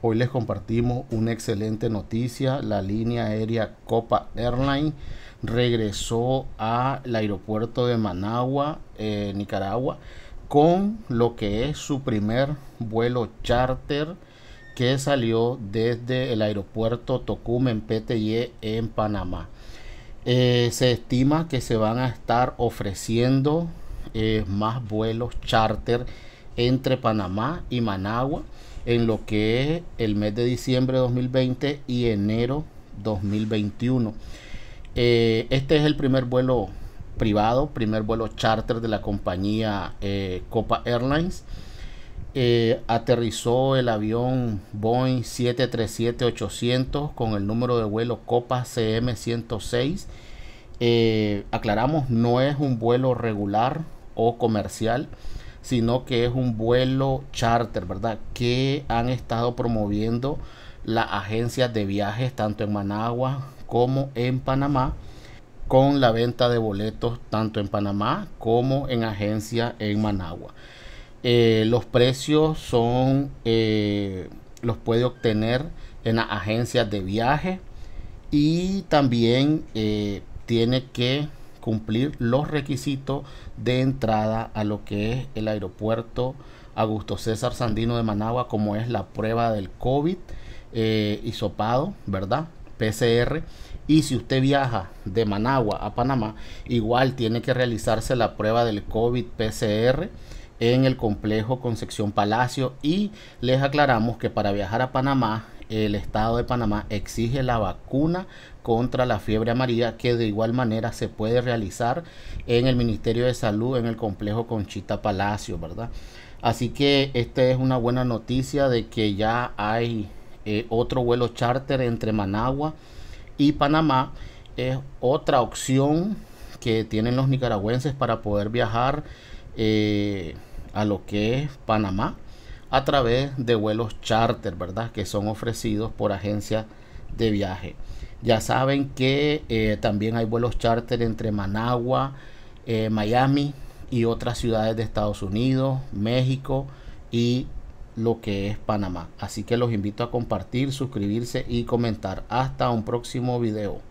Hoy les compartimos una excelente noticia. La línea aérea Copa Airline regresó al aeropuerto de Managua, eh, Nicaragua, con lo que es su primer vuelo charter que salió desde el aeropuerto Tocumen PTY e, en Panamá. Eh, se estima que se van a estar ofreciendo eh, más vuelos charter entre Panamá y Managua en lo que es el mes de diciembre de 2020 y enero 2021. Eh, este es el primer vuelo privado, primer vuelo charter de la compañía eh, Copa Airlines. Eh, aterrizó el avión Boeing 737-800 con el número de vuelo Copa CM106. Eh, aclaramos, no es un vuelo regular o comercial sino que es un vuelo charter, ¿verdad? Que han estado promoviendo las agencias de viajes tanto en Managua como en Panamá con la venta de boletos tanto en Panamá como en agencia en Managua. Eh, los precios son eh, los puede obtener en las agencias de viaje y también eh, tiene que cumplir los requisitos de entrada a lo que es el aeropuerto Augusto César Sandino de Managua, como es la prueba del COVID, eh, hisopado, ¿verdad? PCR. Y si usted viaja de Managua a Panamá, igual tiene que realizarse la prueba del COVID PCR en el complejo Concepción Palacio y les aclaramos que para viajar a Panamá el Estado de Panamá exige la vacuna contra la fiebre amarilla que de igual manera se puede realizar en el Ministerio de Salud en el complejo Conchita Palacio, ¿verdad? Así que esta es una buena noticia de que ya hay eh, otro vuelo charter entre Managua y Panamá. Es otra opción que tienen los nicaragüenses para poder viajar eh, a lo que es Panamá a través de vuelos charter, ¿verdad? Que son ofrecidos por agencias de viaje. Ya saben que eh, también hay vuelos charter entre Managua, eh, Miami y otras ciudades de Estados Unidos, México y lo que es Panamá. Así que los invito a compartir, suscribirse y comentar. Hasta un próximo video.